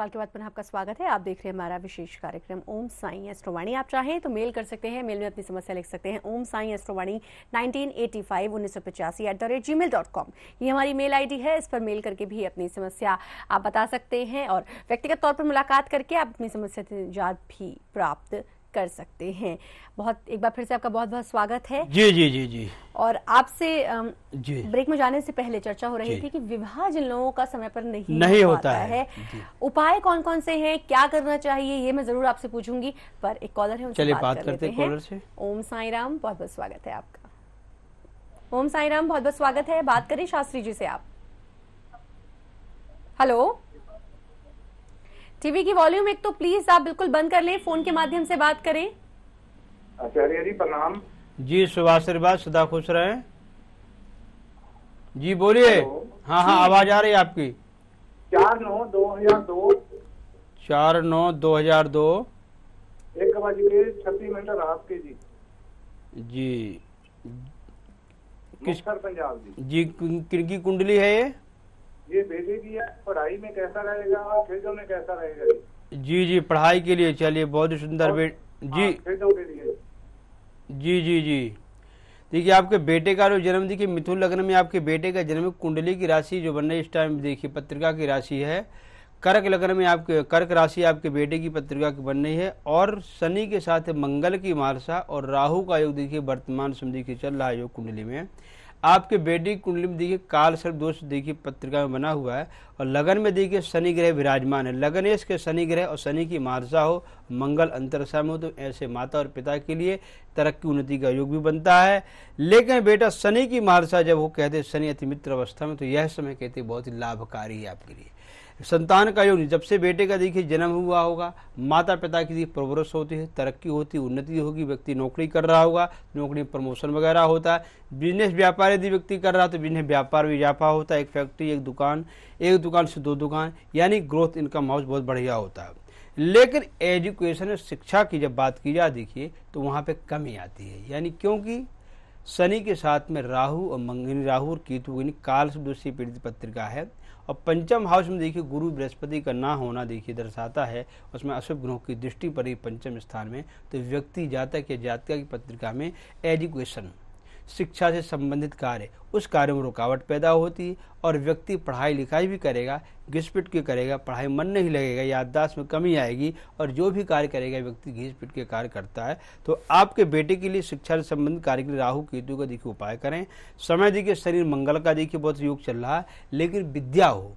अंतराल के बाद पुनः आपका स्वागत है आप देख रहे हैं हमारा विशेष कार्यक्रम ओम साई एस्ट्रोवाणी आप चाहें तो मेल कर सकते हैं मेल में अपनी समस्या लिख सकते हैं Om Sai Astrovani nineteen eighty five उन्नीस सौ पचासी at the rate ji mail dot com ये हमारी मेल आई डी है इस पर मेल करके भी अपनी समस्या आप बता सकते हैं और व्यक्तिगत तौर पर मुलाकात करके आप अपनी समस्या से निजात भी प्राप्त कर सकते हैं बहुत एक बार फिर से आपका बहुत बहुत स्वागत है जी जी जी जी और आपसे ब्रेक में जाने से पहले चर्चा हो रही थी कि विवाह जिन लोगों का समय पर नहीं नहीं होता है, है। उपाय कौन कौन से हैं क्या करना चाहिए ये मैं जरूर आपसे पूछूंगी पर एक कॉलर है चलिए बात, कर करते हैं से ओम साई राम बहुत बहुत स्वागत है आपका ओम साई राम बहुत बहुत स्वागत है बात करें शास्त्री जी से आप हेलो टीवी की वॉल्यूम एक तो प्लीज आप बिल्कुल बंद कर लें फोन के माध्यम से बात करें आचार्य जी प्रणाम जी शुभ आशीर्वाद सदा खुश रहे जी बोलिए हाँ हाँ आवाज आ रही है आपकी चार नौ दो हजार दो चार नौ दो हजार दो एक बज छत्तीस मिनट आपके जी जी किस पंजाब जी जी किन कुंडली है ये ये बेटे की पढ़ाई में कैसा रहेगा और खेलों में कैसा रहेगा जी जी पढ़ाई के लिए चलिए बहुत ही सुंदर बेट हाँ, जी खेलों के लिए जी जी जी देखिए आपके बेटे का जो जन्म देखिए मिथुन लग्न में आपके बेटे का जन्म कुंडली की राशि जो बन रही इस टाइम देखिए पत्रिका की राशि है कर्क लग्न में आपके कर्क राशि आपके बेटे की पत्रिका की बन रही है और शनि के साथ मंगल की मारसा और राहु का योग देखिए वर्तमान समय देखिए चल रहा है योग कुंडली में आपके बेटी कुंडली में देखिए काल सर्प दोष देखिए पत्रिका में बना हुआ है और लगन में देखिए शनि ग्रह विराजमान है लगनेश के शनि ग्रह और शनि की मारसा हो मंगल अंतरसा में हो तो ऐसे माता और पिता के लिए तरक्की उन्नति का योग भी बनता है लेकिन बेटा शनि की मारसा जब वो कहते शनि अति मित्र अवस्था में तो यह समय कहते बहुत ही लाभकारी है आपके लिए संतान का योग जब से बेटे का देखिए जन्म हुआ होगा माता पिता की प्रोग्रेस होती है तरक्की होती है उन्नति होगी व्यक्ति नौकरी कर रहा होगा नौकरी प्रमोशन वगैरह होता है बिजनेस व्यापार यदि व्यक्ति कर रहा है तो बिजनेस व्यापार भी व्यापार होता है एक फैक्ट्री एक दुकान एक दुकान से दो दुकान यानी ग्रोथ इनकम हाउस बहुत बढ़िया होता है लेकिन एजुकेशन शिक्षा की जब बात की जाए देखिए तो वहाँ पर कमी आती है यानी क्योंकि शनि के साथ में राहु और मंगनी राहु और केतु यानी काल से दूसरी पीड़ित पत्रिका है और पंचम हाउस में देखिए गुरु बृहस्पति का ना होना देखिए दर्शाता है उसमें अशुभ ग्रहों की दृष्टि पड़ी पंचम स्थान में तो व्यक्ति जातक या जातिका की पत्रिका में एजुकेशन शिक्षा से संबंधित कार्य उस कार्य में रुकावट पैदा होती है और व्यक्ति पढ़ाई लिखाई भी करेगा घिस के करेगा पढ़ाई मन नहीं लगेगा याददाश्त में कमी आएगी और जो भी कार्य करेगा व्यक्ति घिस के कार्य करता है तो आपके बेटे के लिए शिक्षा से संबंधित कार्य के लिए राहु केतु का देखिए उपाय करें समय देखिए शरीर मंगल का देखिए बहुत योग चल रहा है लेकिन विद्या हो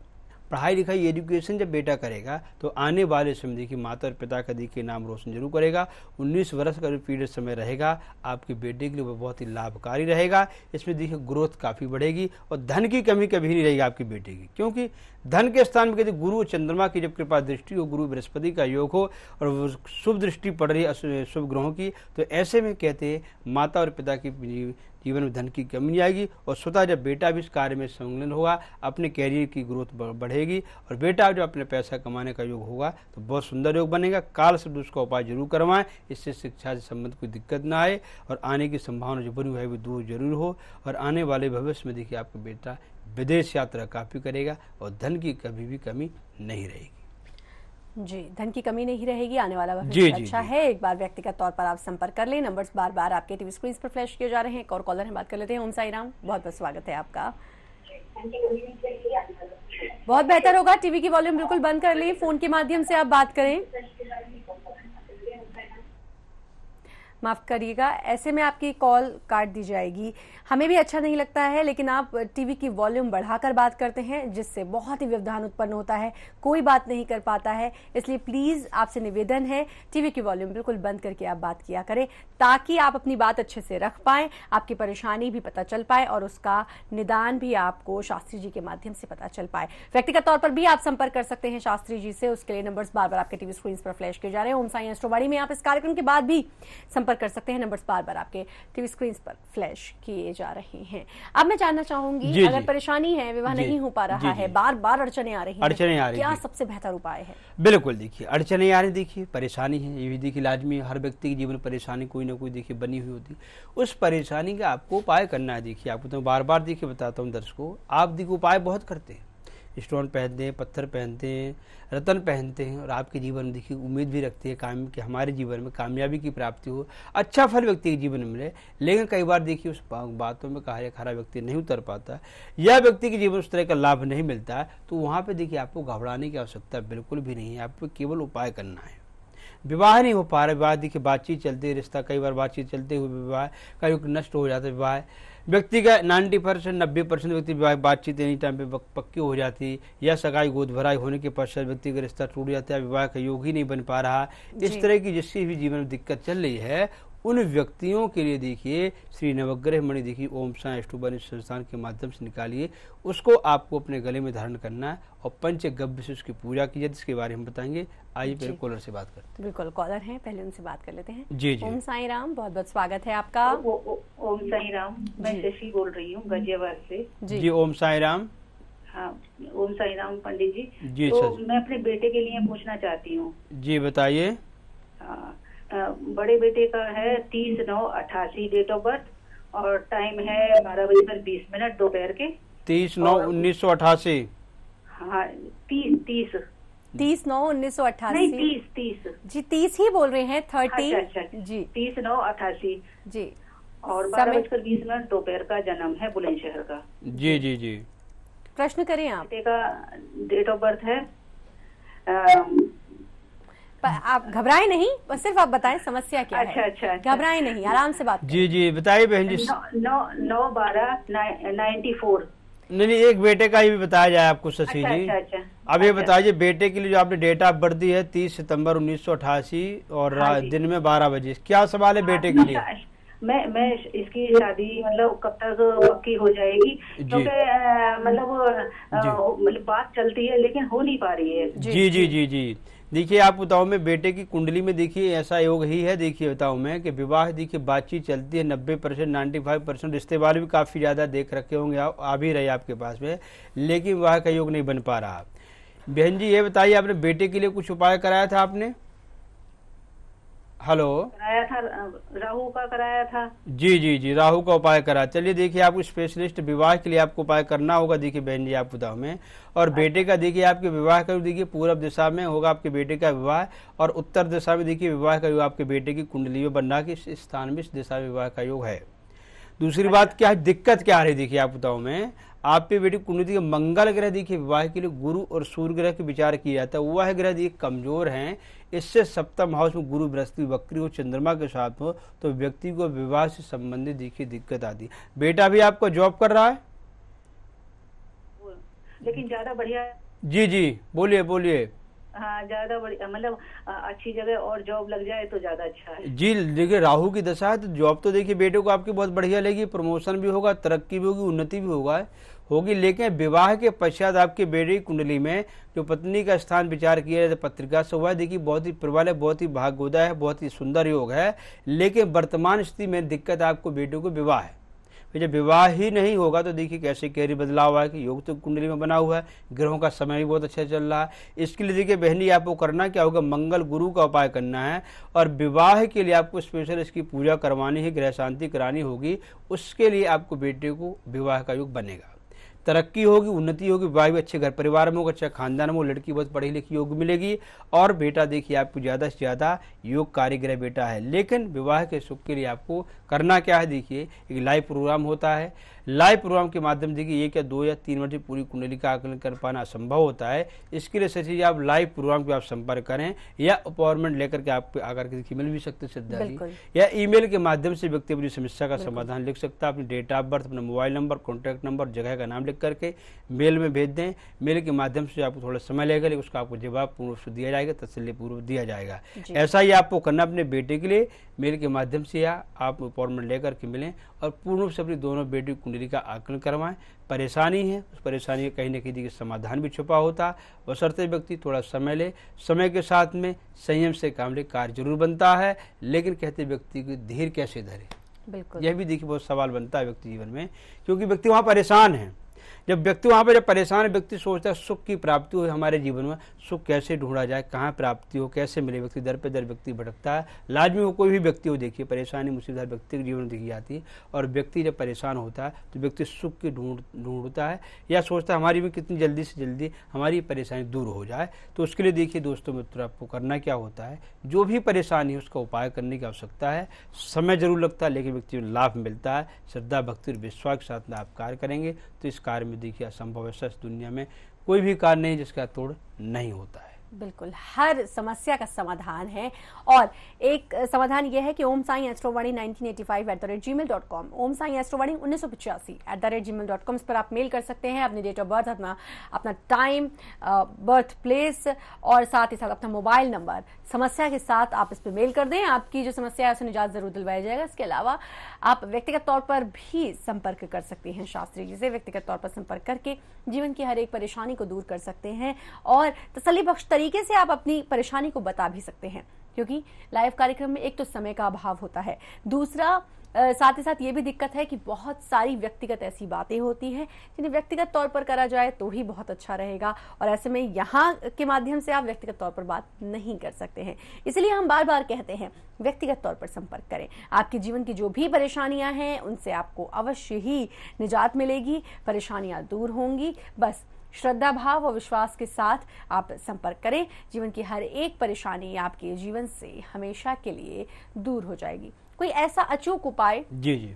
पढ़ाई लिखाई एजुकेशन जब बेटा करेगा तो आने वाले समय देखिए माता और पिता का देखिए नाम रोशन जरूर करेगा उन्नीस वर्ष का जो पीरियड समय रहेगा आपके बेटे के लिए वो बहुत ही लाभकारी रहेगा इसमें देखिए ग्रोथ काफ़ी बढ़ेगी और धन की कमी कभी नहीं रहेगी आपके बेटे की क्योंकि धन के स्थान में यदि गुरु चंद्रमा की जब कृपा दृष्टि हो गुरु बृहस्पति का योग हो और शुभ दृष्टि पड़ रही है शुभ ग्रहों की तो ऐसे में कहते माता और पिता की जीवन में धन की कमी नहीं आएगी और स्वतः जब बेटा भी इस कार्य में संलग्न होगा अपने कैरियर की ग्रोथ बढ़ेगी और बेटा जब अपने पैसा कमाने का योग होगा तो बहुत सुंदर योग बनेगा काल शब्द उसका उपाय जरूर करवाएं इससे शिक्षा से संबंध कोई दिक्कत ना आए और आने की संभावना जो बनी हुई है वो दूर जरूर हो और आने वाले भविष्य में देखिए आपका बेटा विदेश यात्रा काफ़ी करेगा और धन की कभी भी कमी नहीं रहेगी जी धन की कमी नहीं रहेगी आने वाला वक्त जी, जी, अच्छा जी. है एक बार व्यक्तिगत तौर पर आप संपर्क कर लें नंबर्स बार बार आपके टीवी स्क्रीन पर फ्लैश किए जा रहे हैं एक और कॉलर हम बात कर लेते हैं ओम साई राम बहुत बहुत स्वागत है आपका बहुत बेहतर होगा टीवी की वॉल्यूम बिल्कुल बंद कर लें फोन के माध्यम से आप बात करें माफ़ करिएगा ऐसे में आपकी कॉल काट दी जाएगी हमें भी अच्छा नहीं लगता है लेकिन आप टीवी की वॉल्यूम बढ़ाकर बात करते हैं जिससे बहुत ही व्यवधान उत्पन्न होता है कोई बात नहीं कर पाता है इसलिए प्लीज़ आपसे निवेदन है टीवी की वॉल्यूम बिल्कुल बंद करके आप बात किया करें ताकि आप अपनी बात अच्छे से रख पाए आपकी परेशानी भी पता चल पाए और उसका निदान भी आपको शास्त्री जी के माध्यम से पता चल पाए व्यक्तिगत तौर पर भी आप संपर्क कर सकते हैं शास्त्री जी से उसके लिए नंबर्स बार बार आपके टीवी स्क्रीन पर फ्लैश किए जा रहे हैं ओम साइंस में आप इस कार्यक्रम के बाद भी संपर्क पर कर सकते हैं नंबर्स बार बार आपके टीवी स्क्रीन पर फ्लैश किए जा रहे हैं अब मैं जानना चाहूंगी जी, अगर परेशानी है विवाह नहीं हो पा रहा जी, है बार बार अड़चने आ रही अड़चने आ रही क्या सबसे बेहतर उपाय है बिल्कुल देखिए अड़चने आ रही देखिए परेशानी है ये भी देखिए लाजमी हर व्यक्ति के जीवन में परेशानी कोई ना कोई देखिए बनी हुई होती उस परेशानी का आपको उपाय करना है देखिए आपको तो बार बार देखिए बताता हूँ दर्शकों आप देखिए उपाय बहुत करते हैं स्टोन पहनते हैं पत्थर पहनते हैं रतन पहनते हैं और आपके जीवन में देखिए उम्मीद भी रखते हैं काम कि हमारे जीवन में कामयाबी की प्राप्ति हो अच्छा फल व्यक्ति के जीवन में मिले लेकिन कई बार देखिए उस बातों में कहा खरा व्यक्ति नहीं उतर पाता या व्यक्ति के जीवन उस तरह का लाभ नहीं मिलता है तो वहाँ पर देखिए आपको घबराने की आवश्यकता बिल्कुल भी नहीं है आपको केवल उपाय करना है विवाह नहीं हो पा रहा विवाह देखिए बातचीत चलते रिश्ता कई बार बातचीत चलते हुए विवाह का नष्ट हो जाता है विवाह व्यक्ति का नाइन्टी परसेंट नब्बे परसेंट व्यक्ति बातचीत एनी टाइम पे पक्की हो जाती या सगाई गोद भराई होने के पश्चात व्यक्ति का रिश्ता टूट जाता है विवाह का योग ही नहीं बन पा रहा इस तरह की जिससे भी जीवन में दिक्कत चल रही है उन व्यक्तियों के लिए देखिए श्री नवग्रह मणि देखिए ओम साय अष्टुबन संस्थान के माध्यम से निकालिए उसको आपको अपने गले में धारण करना है और गभ्य से उसकी पूजा की जाए जिसके बारे में बताएंगे आइए पहले कॉलर से बात करते हैं बिल्कुल कॉलर हैं पहले उनसे बात कर लेते हैं जी जी ओम साई राम बहुत बहुत स्वागत है आपका ओ, ओ, ओम साई राम मैं शशि बोल रही हूँ गजियाबाद से जी ओम साई राम हाँ ओम साई राम पंडित जी जी तो अच्छा मैं अपने बेटे के लिए पूछना चाहती हूँ जी बताइए बड़े बेटे का है तीस नौ अठासी डेट ऑफ बर्थ और टाइम है बारह बजकर बीस मिनट दोपहर के तीस नौ उन्नीस सौ अठासी हाँ तीस तीस तीस नौ उन्नीस सौ अट्ठासी तीस तीस जी तीस ही बोल रहे हैं हाँ, थर्टी अच्छा, अच्छा, जी तीस नौ अट्ठासी जी और बारह बजकर बीस मिनट दोपहर का जन्म है बुलंदशहर का जी जी जी प्रश्न करें आप बेटे का डेट ऑफ बर्थ है आप घबराए नहीं सिर्फ आप बताएं समस्या क्या अच्छा, है अच्छा अच्छा घबराए नहीं आराम से बात जी जी बताइए बहन जी नौ नौ बारह नाइन्टी फोर नहीं नहीं एक बेटे का ही बताया जाए आपको शशि अच्छा, जी अच्छा, अच्छा, अब ये अच्छा, बताइए अच्छा। बेटे के लिए जो आपने डेट ऑफ बर्थ दी है तीस सितंबर उन्नीस और हाँ दिन में बारह बजे क्या सवाल है हाँ, बेटे के लिए मैं मैं इसकी शादी मतलब कब तक पक्की हो जाएगी क्योंकि तो मतलब मतलब बात चलती है लेकिन हो नहीं पा रही है जी जी जी जी देखिए आप बताओ में बेटे की कुंडली में देखिए ऐसा योग ही है देखिए बताओ मैं कि विवाह देखिए बातचीत चलती है नब्बे परसेंट नाइन्टी फाइव परसेंट रिश्तेदार भी काफ़ी ज़्यादा देख रखे होंगे आप आ भी रहे आपके पास में लेकिन विवाह का योग नहीं बन पा रहा बहन जी ये बताइए आपने बेटे के लिए कुछ उपाय कराया था आपने हेलो कराया था राहु का कराया था जी जी जी राहु का उपाय करा चलिए देखिए आपको स्पेशलिस्ट विवाह के लिए आपको उपाय करना होगा देखिए बहन जी आपको बताओ में और बेटे का देखिए आपके विवाह का देखिए पूर्व दिशा में होगा आपके बेटे का विवाह और उत्तर दिशा में देखिए विवाह का योग आपके बेटे की कुंडली में बनना के स्थान में इस दिशा में विवाह का योग है दूसरी बात क्या है दिक्कत क्या आ रही देखिए आप बताओ मैं आपके बेटी कुंडली के मंगल ग्रह देखिए विवाह के लिए गुरु और सूर्य ग्रह के विचार किया जाता है वह ग्रह देखिए कमजोर हैं इससे सप्तम हाउस में गुरु बृहस्पति वक्री हो चंद्रमा के साथ हो तो व्यक्ति को विवाह से संबंधित देखिए दिक्कत आती बेटा भी आपका जॉब कर रहा है लेकिन ज्यादा बढ़िया जी जी बोलिए बोलिए हाँ ज्यादा बड़ी मतलब अच्छी जगह और जॉब लग जाए तो ज्यादा अच्छा है जी देखिए राहु की दशा है तो जॉब तो देखिए बेटे को आपकी बहुत बढ़िया लगी प्रमोशन भी होगा तरक्की भी होगी उन्नति भी होगा होगी लेकिन विवाह के पश्चात आपके बेटे की कुंडली में जो पत्नी का स्थान विचार किया जाए पत्रिका से हुआ है देखिए बहुत ही प्रबल है बहुत ही भाग्योदय है बहुत ही सुंदर योग है लेकिन वर्तमान स्थिति में दिक्कत आपको बेटे को विवाह है फिर जब विवाह ही नहीं होगा तो देखिए कैसे कैरी बदलाव आया कि योग तो कुंडली में बना हुआ है ग्रहों का समय भी बहुत अच्छा चल रहा है इसके लिए देखिए बहनी आपको करना क्या होगा मंगल गुरु का उपाय करना है और विवाह के लिए आपको स्पेशल इसकी पूजा करवानी है गृह शांति करानी होगी उसके लिए आपको बेटे को विवाह का योग बनेगा तरक्की होगी उन्नति होगी विवाह भी अच्छे घर परिवार में होगा अच्छा खानदान में हो लड़की बहुत पढ़ी लिखी योग मिलेगी और बेटा देखिए आपको ज़्यादा से ज़्यादा योग कारीगर बेटा है लेकिन विवाह के सुख के लिए आपको करना क्या है देखिए एक लाइव प्रोग्राम होता है लाइव प्रोग्राम के माध्यम देखिए एक या दो या तीन बजे पूरी कुंडली का आकलन कर पाना असंभव होता है इसके लिए सचिव आप लाइव प्रोग्राम को आप संपर्क करें या अपॉइंटमेंट लेकर के आप आकर के देखिए मिल भी सकते श्रद्धा जी या ईमेल के माध्यम से व्यक्ति अपनी समस्या का समाधान लिख सकता है अपनी डेट ऑफ बर्थ अपना मोबाइल नंबर कॉन्टैक्ट नंबर जगह का नाम लिख करके मेल में भेज दें मेल के माध्यम से आपको थोड़ा समय लगेगा लेकिन उसका आपको जवाब पूर्व से दिया जाएगा तसली तसलीपूर्वक दिया जाएगा ऐसा ही आपको करना अपने बेटे के लिए मेल के माध्यम से या आप अपॉइंटमेंट लेकर के मिलें और पूर्ण रूप से अपनी दोनों बेटी कुंडली का आकलन करवाएं परेशानी है उस परेशानी का कहीं ना कहीं समाधान भी छुपा होता बसरते व्यक्ति थोड़ा समय ले समय के साथ में संयम से काम ले कार्य जरूर बनता है लेकिन कहते व्यक्ति की धीर कैसे धरे यह भी देखिए बहुत सवाल बनता है व्यक्ति जीवन में क्योंकि व्यक्ति वहाँ परेशान है जब व्यक्ति वहाँ पर जब परेशान व्यक्ति सोचता है सुख की प्राप्ति हो हमारे जीवन में सुख कैसे ढूंढा जाए कहाँ प्राप्ति हो कैसे मिले व्यक्ति दर पर दर व्यक्ति भटकता है लाजमी हो कोई भी व्यक्ति हो देखिए परेशानी मुसीबत हर व्यक्ति के जीवन में दिखी जाती है और व्यक्ति जब परेशान होता है तो व्यक्ति सुख की ढूंढ ढूंढता है या सोचता है हमारी भी कितनी जल्दी से जल्दी हमारी परेशानी दूर हो जाए तो उसके लिए देखिए दोस्तों मित्र आपको करना क्या होता है जो भी परेशानी है उसका उपाय करने की आवश्यकता है समय जरूर लगता है लेकिन व्यक्ति लाभ मिलता है श्रद्धा भक्ति और विश्वास के साथ आप कार्य करेंगे तो इस कार्य में देखिए असंभव है सच दुनिया में कोई भी कार्य नहीं जिसका तोड़ नहीं होता है बिल्कुल हर समस्या का समाधान है और एक समाधान यह है कि Om Sai Astrovani nineteen eighty five at the rate ji mail dot com Om Sai Astrovani उन्नीस सौ पचासी at the rate ji mail dot com इस पर आप मेल कर सकते हैं अपनी डेट ऑफ बर्थ अपना अपना टाइम बर्थ प्लेस और साथ ही साथ अपना मोबाइल नंबर समस्या के साथ आप इस पर मेल कर दें आपकी जो समस्या है उसे निजात जरूर दिलवाया जाएगा इसके अलावा आप व्यक्तिगत तौर पर भी संपर्क कर सकते हैं शास्त्री जी से व्यक्तिगत तौर पर संपर्क करके जीवन की हर एक परेशानी को दूर कर सकते हैं और तसली बख्श तरीके से आप अपनी परेशानी को बता भी सकते हैं क्योंकि लाइव कार्यक्रम में एक तो समय का अभाव होता है दूसरा आ, साथ ही साथ ये भी दिक्कत है कि बहुत सारी व्यक्तिगत ऐसी बातें होती हैं जिन्हें व्यक्तिगत तौर पर करा जाए तो ही बहुत अच्छा रहेगा और ऐसे में यहाँ के माध्यम से आप व्यक्तिगत तौर पर बात नहीं कर सकते हैं इसलिए हम बार बार कहते हैं व्यक्तिगत तौर पर संपर्क करें आपके जीवन की जो भी परेशानियां हैं उनसे आपको अवश्य ही निजात मिलेगी परेशानियां दूर होंगी बस श्रद्धा भाव और विश्वास के साथ आप संपर्क करें जीवन की हर एक परेशानी आपके जीवन से हमेशा के लिए दूर हो जाएगी कोई ऐसा अचूक उपाय जी जी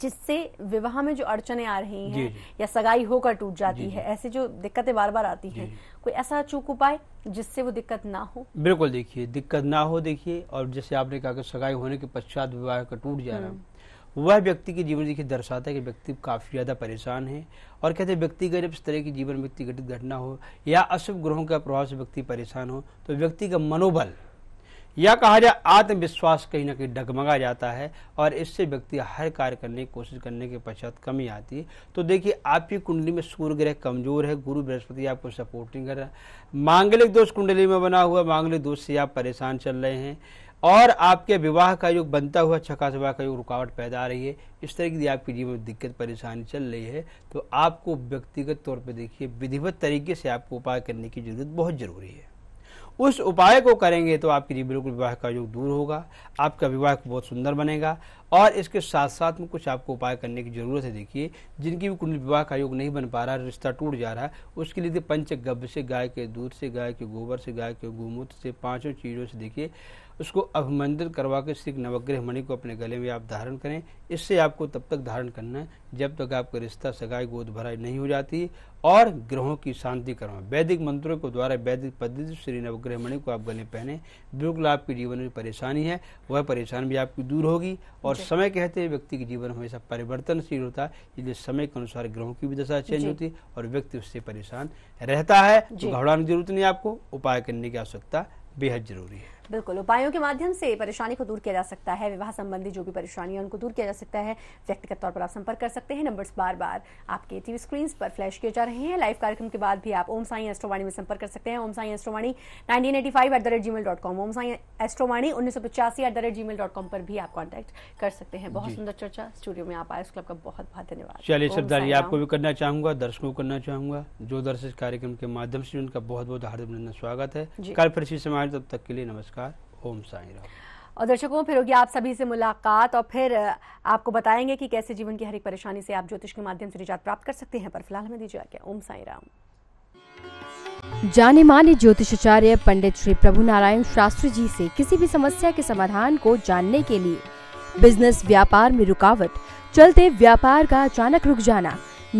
जिससे विवाह में जो अड़चने आ रही हैं या सगाई होकर टूट जाती है ऐसे जो दिक्कतें बार बार आती हैं कोई ऐसा अचूक उपाय जिससे वो दिक्कत ना हो बिल्कुल देखिए दिक्कत ना हो देखिए और जैसे आपने कहा कि सगाई होने के पश्चात विवाह का टूट जाना वह व्यक्ति के जीवन देखिए दर्शाता है कि व्यक्ति काफ़ी ज़्यादा परेशान है और कहते हैं व्यक्ति का जब इस तरह की जीवन व्यक्ति घटित घटना हो या अशुभ ग्रहों का प्रभाव से व्यक्ति परेशान हो तो व्यक्ति का मनोबल या कहा जाए आत्मविश्वास कहीं ना कहीं डगमगा जाता है और इससे व्यक्ति हर कार्य करने की कोशिश करने के पश्चात कमी आती है तो देखिए आपकी कुंडली में सूर्य ग्रह कमजोर है गुरु बृहस्पति आपको सपोर्टिंग कर रहा है मांगलिक दोष कुंडली में बना हुआ मांगलिक दोष से आप परेशान चल रहे हैं और आपके विवाह का योग बनता हुआ छका सभा का योग रुकावट पैदा आ रही है इस तरह की आपके जीवन में दिक्कत परेशानी चल रही है तो आपको व्यक्तिगत तौर पर देखिए विधिवत तरीके से आपको उपाय करने की जरूरत बहुत ज़रूरी है उस उपाय को करेंगे तो आपकी बिल्कुल विवाह का योग दूर होगा आपका विवाह बहुत सुंदर बनेगा और इसके साथ साथ में कुछ आपको उपाय करने की ज़रूरत है देखिए जिनकी भी कुंडली विवाह का योग नहीं बन पा रहा रिश्ता टूट जा रहा है उसके लिए तो पंच गब्ब से गाय के दूध से गाय के गोबर से गाय के गोमूत्र से पाँचों चीज़ों से देखिए उसको अभिमंदित करवा के श्री नवग्रह मणि को अपने गले में आप धारण करें इससे आपको तब तक धारण करना है जब तक आपका रिश्ता सगाई गोद भराई नहीं हो जाती और ग्रहों की शांति करवाएं वैदिक मंत्रों के द्वारा वैदिक पद्धति श्री नवग्रह मणि को आप गले पहने बिल्कुल आपके जीवन में परेशानी है वह परेशानी भी आपकी दूर होगी और समय कहते हैं व्यक्ति के जीवन हमेशा परिवर्तनशील होता है इसलिए समय के अनुसार ग्रहों की भी दशा चेंज होती है और व्यक्ति उससे परेशान रहता है तो घबराने की जरूरत नहीं आपको उपाय करने की आवश्यकता बेहद जरूरी है बिल्कुल उपायों के माध्यम से परेशानी को दूर किया जा सकता है विवाह संबंधी जो भी परेशानी है उनको दूर किया जा सकता है व्यक्तिगत तौर पर आप संपर्क कर सकते हैं नंबर्स बार बार आपके टीवी स्क्रीन पर फ्लैश किए जा रहे हैं लाइव कार्यक्रम के बाद भी आप ओम साई एस्ट्रोवाणी में संपर्क कर सकते हैं Om Sai Astrovani nineteen eighty five at the rate ji mail dot com Om Sai Astrovani उन्नीस सौ पचासी at the rate ji mail dot com पर भी आप कॉन्टैक्ट कर सकते हैं बहुत सुंदर चर्चा स्टूडियो में आप आए उस क्लब का बहुत बहुत धन्यवाद चलिए सरदार आपको भी करना चाहूंगा दर्शकों को करना चाहूंगा जो दर्शक कार्यक्रम के माध्यम से उनका बहुत बहुत हार्दिक स्वागत है कल फिर समाज तब तक के लिए नमस्कार नमस्कार ओम साई राम और दर्शकों फिर होगी आप सभी से मुलाकात और फिर आपको बताएंगे कि कैसे जीवन की हर एक परेशानी से आप ज्योतिष के माध्यम से निजात प्राप्त कर सकते हैं पर फिलहाल हमें दीजिए आज्ञा ओम साई राम जाने माने ज्योतिषाचार्य पंडित श्री प्रभु नारायण शास्त्री जी से किसी भी समस्या के समाधान को जानने के लिए बिजनेस व्यापार में रुकावट चलते व्यापार का अचानक रुक जाना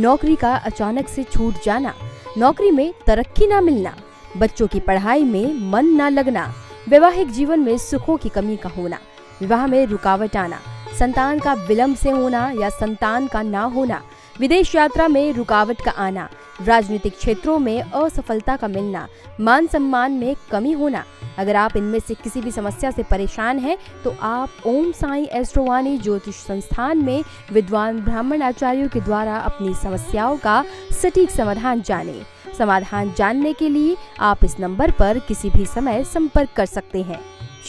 नौकरी का अचानक से छूट जाना नौकरी में तरक्की ना मिलना बच्चों की पढ़ाई में मन ना लगना वैवाहिक जीवन में सुखों की कमी का होना विवाह में रुकावट आना संतान का विलंब से होना या संतान का ना होना विदेश यात्रा में रुकावट का आना राजनीतिक क्षेत्रों में असफलता का मिलना मान सम्मान में कमी होना अगर आप इनमें से किसी भी समस्या से परेशान हैं तो आप ओम साई एस्ट्रोवानी ज्योतिष संस्थान में विद्वान ब्राह्मण आचार्यों के द्वारा अपनी समस्याओं का सटीक समाधान जानें समाधान जानने के लिए आप इस नंबर पर किसी भी समय संपर्क कर सकते हैं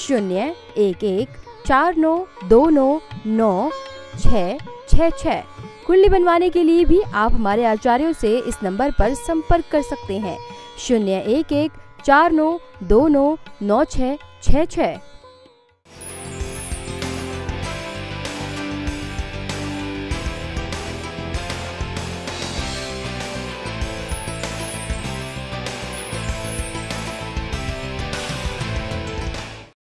शून्य एक एक चार नौ दो नौ नौ छ छः छः कुंडली बनवाने के लिए भी आप हमारे आचार्यों से इस नंबर पर संपर्क कर सकते हैं शून्य एक एक चार नौ दो नौ नौ छः छः छः